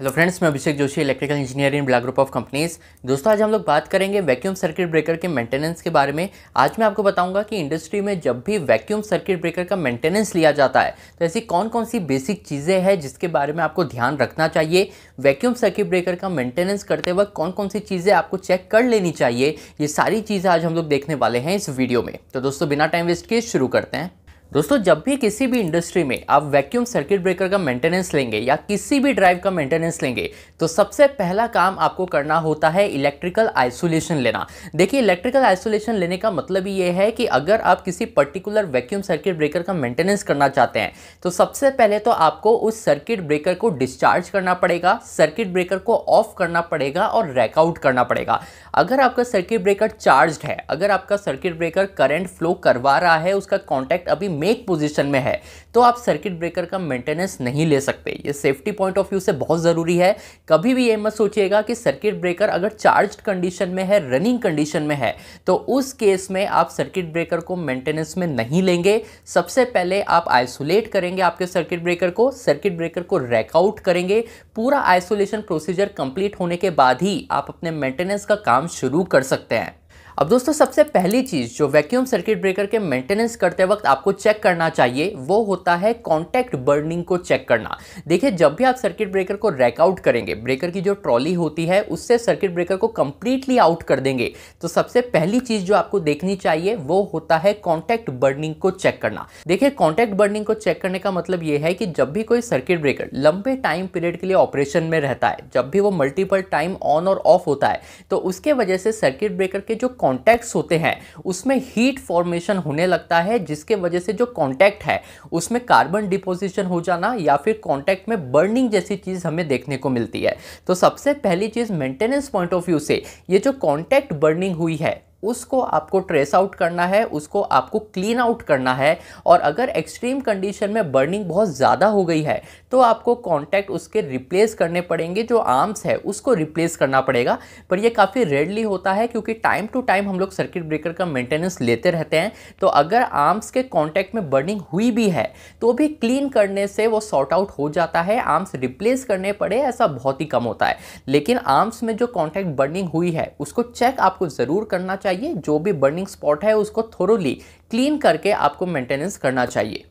hello friends मैं Abhishek Joshi electrical engineering black group of companies दोस्तों आज हम लोग बात करेंगे वैक्यूम सर्किट ब्रेकर के मेंटेनेंस के बारे में आज मैं आपको बताऊंगा कि इंडस्ट्री में जब भी वैक्यूम सर्किट ब्रेकर का मेंटेनेंस लिया जाता है तो ऐसी कौन कौन सी बेसिक चीज़ें हैं जिसके बारे में आपको ध्यान रखना चाहिए वैक्यूम सर्किट ब्रेकर का मेंटेनेंस करते वक्त कौन कौन सी चीज़ें आपको चेक कर लेनी चाहिए ये सारी चीज़ें आज हम लोग देखने वाले हैं इस वीडियो में तो दोस्तों बिना टाइम वेस्ट किए शुरू करते हैं दोस्तों जब भी किसी भी इंडस्ट्री में आप वैक्यूम सर्किट ब्रेकर का मेंटेनेंस लेंगे या किसी भी ड्राइव का मेंटेनेंस लेंगे तो सबसे पहला काम आपको करना होता है इलेक्ट्रिकल आइसोलेशन लेना देखिए इलेक्ट्रिकल आइसोलेशन लेने का मतलब ये है कि अगर आप किसी पर्टिकुलर वैक्यूम सर्किट ब्रेकर का मेंटेनेंस करना चाहते हैं तो सबसे पहले तो आपको उस सर्किट ब्रेकर को डिस्चार्ज करना पड़ेगा सर्किट ब्रेकर को ऑफ करना पड़ेगा और रैकआउट करना पड़ेगा अगर आपका सर्किट ब्रेकर चार्ज है अगर आपका सर्किट ब्रेकर करेंट फ्लो करवा रहा है उसका कॉन्टैक्ट अभी मेक पोजीशन में है तो आप सर्किट ब्रेकर का मेंटेनेंस नहीं ले सकते ये सेफ्टी पॉइंट ऑफ व्यू से बहुत ज़रूरी है कभी भी ये मत सोचिएगा कि सर्किट ब्रेकर अगर चार्ज कंडीशन में है रनिंग कंडीशन में है तो उस केस में आप सर्किट ब्रेकर को मेंटेनेंस में नहीं लेंगे सबसे पहले आप आइसोलेट करेंगे आपके सर्किट ब्रेकर को सर्किट ब्रेकर को रैकआउट करेंगे पूरा आइसोलेशन प्रोसीजर कंप्लीट होने के बाद ही आप अपने मेंटेनेंस का काम शुरू कर सकते हैं अब दोस्तों सबसे पहली चीज़ जो वैक्यूम सर्किट ब्रेकर के मेंटेनेंस करते वक्त आपको चेक करना चाहिए वो होता है कॉन्टैक्ट बर्निंग को चेक करना देखिए जब भी आप सर्किट ब्रेकर को रैकआउट करेंगे ब्रेकर की जो ट्रॉली होती है उससे सर्किट ब्रेकर को कंप्लीटली आउट कर देंगे तो सबसे पहली चीज़ जो आपको देखनी चाहिए वो होता है कॉन्टैक्ट बर्निंग को चेक करना देखिए कॉन्टैक्ट बर्निंग को चेक करने का मतलब ये है कि जब भी कोई सर्किट ब्रेकर लंबे टाइम पीरियड के लिए ऑपरेशन में रहता है जब भी वो मल्टीपल टाइम ऑन और ऑफ होता है तो उसके वजह से सर्किट ब्रेकर के जो कॉन्टैक्ट्स होते हैं उसमें हीट फॉर्मेशन होने लगता है जिसके वजह से जो कॉन्टैक्ट है उसमें कार्बन डिपोजिशन हो जाना या फिर कॉन्टैक्ट में बर्निंग जैसी चीज़ हमें देखने को मिलती है तो सबसे पहली चीज़ मेंटेनेंस पॉइंट ऑफ व्यू से ये जो कॉन्टैक्ट बर्निंग हुई है उसको आपको ट्रेस आउट करना है उसको आपको क्लीन आउट करना है और अगर एक्सट्रीम कंडीशन में बर्निंग बहुत ज़्यादा हो गई है तो आपको कॉन्टैक्ट उसके रिप्लेस करने पड़ेंगे जो आर्म्स है उसको रिप्लेस करना पड़ेगा पर यह काफ़ी रेडली होता है क्योंकि टाइम टू टाइम हम लोग सर्किट ब्रेकर का मेंटेनेंस लेते रहते हैं तो अगर आर्म्स के कॉन्टैक्ट में बर्निंग हुई भी है तो भी क्लीन करने से वो सॉर्ट आउट हो जाता है आर्म्स रिप्लेस करने पड़े ऐसा बहुत ही कम होता है लेकिन आर्म्स में जो कॉन्टैक्ट बर्निंग हुई है उसको चेक आपको ज़रूर करना चाहिए चाहिए जो भी बर्निंग स्पॉट है उसको थोरोली क्लीन करके आपको मेंटेनेंस करना चाहिए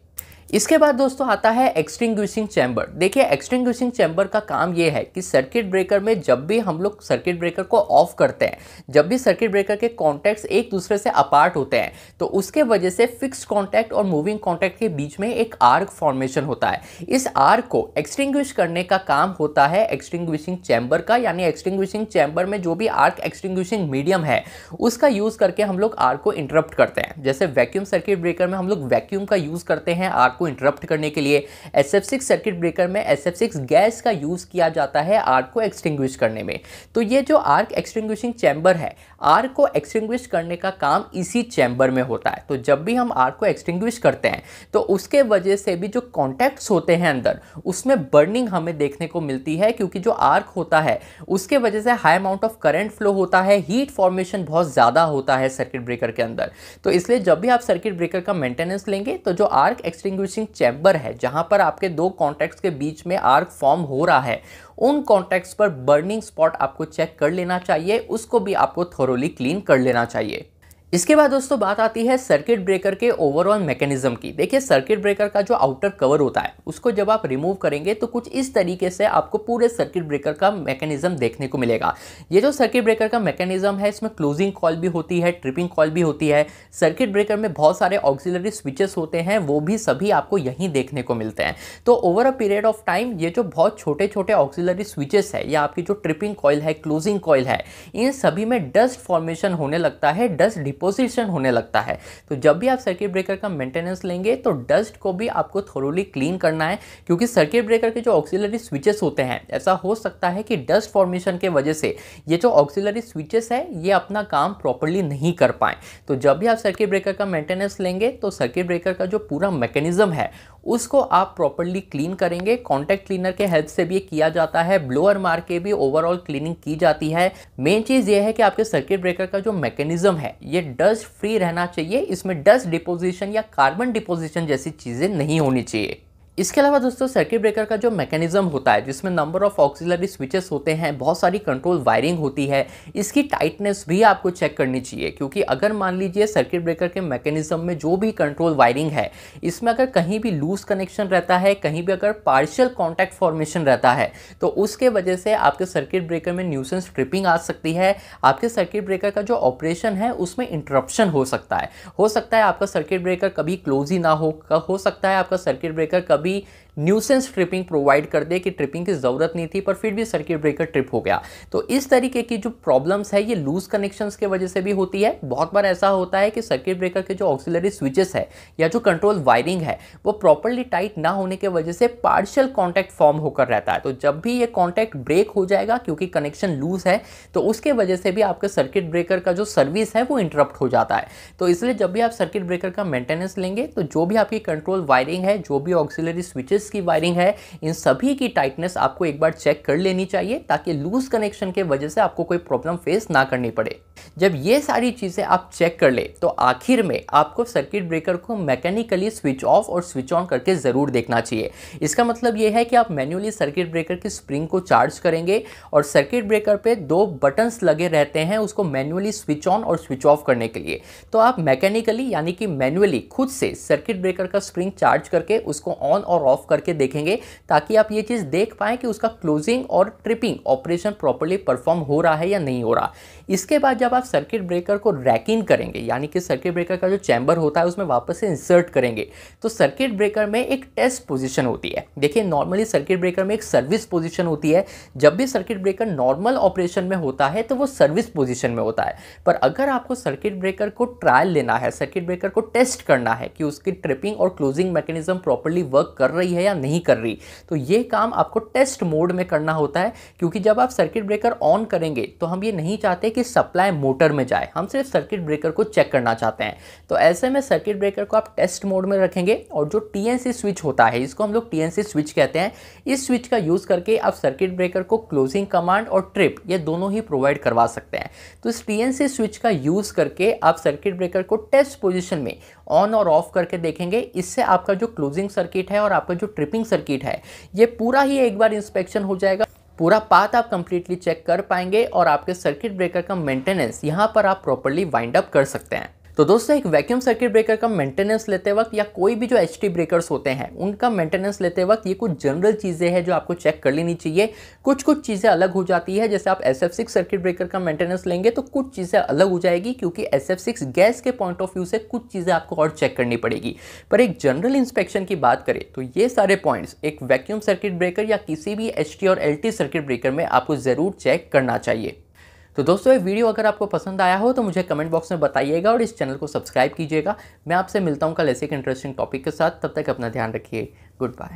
इसके बाद दोस्तों आता है एक्सटिंग्विशिंग चैम्बर देखिए एक्सटिंग्विशिंग चैम्बर का काम यह है कि सर्किट ब्रेकर में जब भी हम लोग सर्किट ब्रेकर को ऑफ करते हैं जब भी सर्किट ब्रेकर के कॉन्टैक्ट्स एक दूसरे से अपार्ट होते हैं तो उसके वजह से फिक्स कॉन्टैक्ट और मूविंग कॉन्टैक्ट के बीच में एक आर्क फॉर्मेशन होता है इस आर्क को एक्सटिंग्विश करने का काम होता है एक्सटिंग्विशिंग चैम्बर का यानी एक्सटिंग्विशिंग चैम्बर में जो भी आर्क एक्सटिंग्विशिंग मीडियम है उसका यूज़ करके हम लोग आर्क को इंटरप्ट करते हैं जैसे वैक्यूम सर्किट ब्रेकर में हम लोग वैक्यूम का यूज़ करते हैं आर्क को इंटरप्ट करने के लिए S F six circuit breaker में एस एफ सिक्स गैस का यूज़ किया जाता है आर्क को एक्सटिंग्विश करने में तो ये जो आर्क एक्सटिंग्विशिंग चैम्बर है आर्क को एक्सटिंग्विश करने का काम इसी चैम्बर में होता है तो जब भी हम आर्क को एक्सटिंग्विश करते हैं तो उसके वजह से भी जो कॉन्टैक्ट्स होते हैं अंदर उसमें बर्निंग हमें देखने को मिलती है क्योंकि जो आर्क होता है उसके वजह से high amount of current flow होता है हीट फॉर्मेशन बहुत ज़्यादा होता है सर्किट ब्रेकर के अंदर तो इसलिए जब भी आप सर्किट ब्रेकर का मेंटेनेंस लेंगे तो जो आर्क एक्सटिंग इंड्यूसिंग चैम्बर है जहाँ पर आपके दो कॉन्टैक्ट्स के बीच में आर्क फॉर्म हो रहा है उन कॉन्टैक्ट्स पर बर्निंग स्पॉट आपको चेक कर लेना चाहिए उसको भी आपको थोरोली क्लीन कर लेना चाहिए इसके बाद दोस्तों बात आती है सर्किट ब्रेकर के ओवरऑल मैकेनिज्म की देखिए सर्किट ब्रेकर का जो आउटर कवर होता है उसको जब आप रिमूव करेंगे तो कुछ इस तरीके से आपको पूरे सर्किट ब्रेकर का मैकेनिज्म देखने को मिलेगा ये जो सर्किट ब्रेकर का मैकेनिज्म है इसमें क्लोजिंग कॉल भी होती है ट्रिपिंग कॉल भी होती है सर्किट ब्रेकर में बहुत सारे ऑक्सिलरी स्विचेस होते हैं वो भी सभी आपको यहीं देखने को मिलते हैं तो over a period of time ये जो बहुत छोटे छोटे ऑक्सिलरी स्विचेस है या आपकी जो ट्रिपिंग कॉयल है क्लोजिंग कॉयल है इन सभी में डस्ट फॉर्मेशन होने लगता है डस्ट डिपोजिशन होने लगता है तो जब भी आप सर्किट ब्रेकर का मेंटेनेंस लेंगे तो डस्ट को भी आपको थोरोली क्लीन करना है क्योंकि सर्किट ब्रेकर के जो ऑक्सीलरी स्विचेस होते हैं ऐसा हो सकता है कि डस्ट फॉर्मेशन के वजह से ये जो ऑक्सीलरी स्विचेस है ये अपना काम प्रॉपरली नहीं कर पाए तो जब भी आप सर्किट ब्रेकर का मेंटेनेंस लेंगे तो सर्किट ब्रेकर का जो पूरा मैकेनिज्म है उसको आप प्रॉपरली क्लीन करेंगे कॉन्टैक्ट क्लीनर के हेल्प से भी किया जाता है ब्लोअर मार के भी ओवरऑल क्लीनिंग की जाती है मेन चीज़ ये है कि आपके सर्किट ब्रेकर का जो मैकेनिज्म है ये डस्ट फ्री रहना चाहिए इसमें डस्ट डिपोजिशन या कार्बन डिपोजिशन जैसी चीज़ें नहीं होनी चाहिए इसके अलावा दोस्तों सर्किट ब्रेकर का जो मैकेनिज्म होता है जिसमें नंबर ऑफ ऑक्सिलरी स्विचेस होते हैं बहुत सारी कंट्रोल वायरिंग होती है इसकी टाइटनेस भी आपको चेक करनी चाहिए क्योंकि अगर मान लीजिए सर्किट ब्रेकर के मैकेनिज्म में जो भी कंट्रोल वायरिंग है इसमें अगर कहीं भी लूज कनेक्शन रहता है कहीं भी अगर पार्शियल कॉन्टैक्ट फॉर्मेशन रहता है तो उसके वजह से आपके सर्किट ब्रेकर में न्यूसेंस ट्रिपिंग आ सकती है आपके सर्किट ब्रेकर का जो ऑपरेशन है उसमें इंटरप्शन हो सकता है हो सकता है आपका सर्किट ब्रेकर कभी क्लोज ही ना हो हो सकता है आपका सर्किट ब्रेकर कभी अभी न्यूसेंस ट्रिपिंग प्रोवाइड कर दे कि ट्रिपिंग की ज़रूरत नहीं थी पर फिर भी सर्किट ब्रेकर ट्रिप हो गया तो इस तरीके की जो प्रॉब्लम्स है ये लूज कनेक्शंस के वजह से भी होती है बहुत बार ऐसा होता है कि सर्किट ब्रेकर के जो ऑक्सिलरी स्विचेस है या जो कंट्रोल वायरिंग है वो प्रॉपरली टाइट ना होने के वजह से पार्शियल कॉन्टैक्ट फॉर्म होकर रहता है तो जब भी ये कॉन्टैक्ट ब्रेक हो जाएगा क्योंकि कनेक्शन लूज है तो उसके वजह से भी आपके सर्किट ब्रेकर का जो सर्विस है वो इंटरप्ट हो जाता है तो इसलिए जब भी आप सर्किट ब्रेकर का मेंटेनेंस लेंगे तो जो भी आपकी कंट्रोल वायरिंग है जो भी ऑक्सिलरी सेकेंडरी स्विचेस की वायरिंग है इन सभी की टाइटनेस आपको एक बार चेक कर लेनी चाहिए ताकि लूज कनेक्शन के वजह से आपको कोई प्रॉब्लम फेस ना करनी पड़े जब ये सारी चीज़ें आप चेक कर ले तो आखिर में आपको सर्किट ब्रेकर को मैकेनिकली स्विच ऑफ और स्विच ऑन करके ज़रूर देखना चाहिए इसका मतलब ये है कि आप मैन्युअली सर्किट ब्रेकर की स्प्रिंग को चार्ज करेंगे और सर्किट ब्रेकर पे दो बटन्स लगे रहते हैं उसको मैन्युअली स्विच ऑन और स्विच ऑफ करने के लिए तो आप मैकेनिकली यानी कि मैन्युअली खुद से सर्किट ब्रेकर का स्प्रिंग चार्ज करके उसको ऑन और ऑफ करके देखेंगे ताकि आप ये चीज़ देख पाएँ कि उसका क्लोजिंग और ट्रिपिंग ऑपरेशन प्रॉपरली परफॉर्म हो रहा है या नहीं हो रहा इसके बाद जब आप सर्किट ब्रेकर को रैकिंग करेंगे यानी कि सर्किट ब्रेकर का जो चैम्बर होता है उसमें वापस से इंसर्ट करेंगे तो सर्किट ब्रेकर में एक टेस्ट पोजिशन होती है देखिए नॉर्मली सर्किट ब्रेकर में एक सर्विस पोजिशन होती है जब भी सर्किट ब्रेकर नॉर्मल ऑपरेशन में होता है तो वो सर्विस पोजिशन में होता है पर अगर आपको सर्किट ब्रेकर को ट्रायल लेना है सर्किट ब्रेकर को टेस्ट करना है कि उसकी ट्रिपिंग और क्लोजिंग मैकेनिज्म प्रॉपरली वर्क कर रही है या नहीं कर रही तो ये काम आपको टेस्ट मोड में करना होता है क्योंकि जब आप सर्किट ब्रेकर ऑन करेंगे तो हम ये नहीं चाहते कि सप्लाई मोटर में जाए हम सिर्फ सर्किट ब्रेकर को चेक करना चाहते हैं तो ऐसे में सर्किट ब्रेकर को आप टेस्ट मोड में रखेंगे और जो टी स्विच होता है इसको हम लोग टी स्विच कहते हैं इस स्विच का यूज़ करके आप सर्किट ब्रेकर को क्लोजिंग कमांड और ट्रिप ये दोनों ही प्रोवाइड करवा सकते हैं तो इस टी स्विच का यूज़ करके आप सर्किट ब्रेकर को टेस्ट पोजिशन में ऑन और ऑफ करके देखेंगे इससे आपका जो क्लोजिंग सर्किट है और आपका जो ट्रिपिंग सर्किट है ये पूरा ही एक बार इंस्पेक्शन हो जाएगा पूरा पाथ आप कंप्लीटली चेक कर पाएंगे और आपके सर्किट ब्रेकर का मेंटेनेंस यहाँ पर आप प्रॉपरली वाइंड अप कर सकते हैं तो दोस्तों एक वैक्यूम सर्किट ब्रेकर का मेंटेनेंस लेते वक्त या कोई भी जो एच ब्रेकर्स होते हैं उनका मेंटेनेंस लेते वक्त ये कुछ जनरल चीज़ें हैं जो आपको चेक कर लेनी चाहिए कुछ कुछ चीज़ें अलग हो जाती है जैसे आप S F six circuit breaker का मेंटेनेंस लेंगे तो कुछ चीज़ें अलग हो जाएगी क्योंकि एस एफ सिक्स गैस के पॉइंट ऑफ व्यू से कुछ चीज़ें आपको और चेक करनी पड़ेगी पर एक जनरल इंस्पेक्शन की बात करें तो ये सारे पॉइंट्स एक वैक्यूम सर्किट ब्रेकर या किसी भी एच और एल सर्किट ब्रेकर में आपको ज़रूर चेक करना चाहिए तो दोस्तों ये वीडियो अगर आपको पसंद आया हो तो मुझे कमेंट बॉक्स में बताइएगा और इस चैनल को सब्सक्राइब कीजिएगा मैं आपसे मिलता हूँ कल ऐसे एक इंटरेस्टिंग टॉपिक के साथ तब तक अपना ध्यान रखिए गुड बाय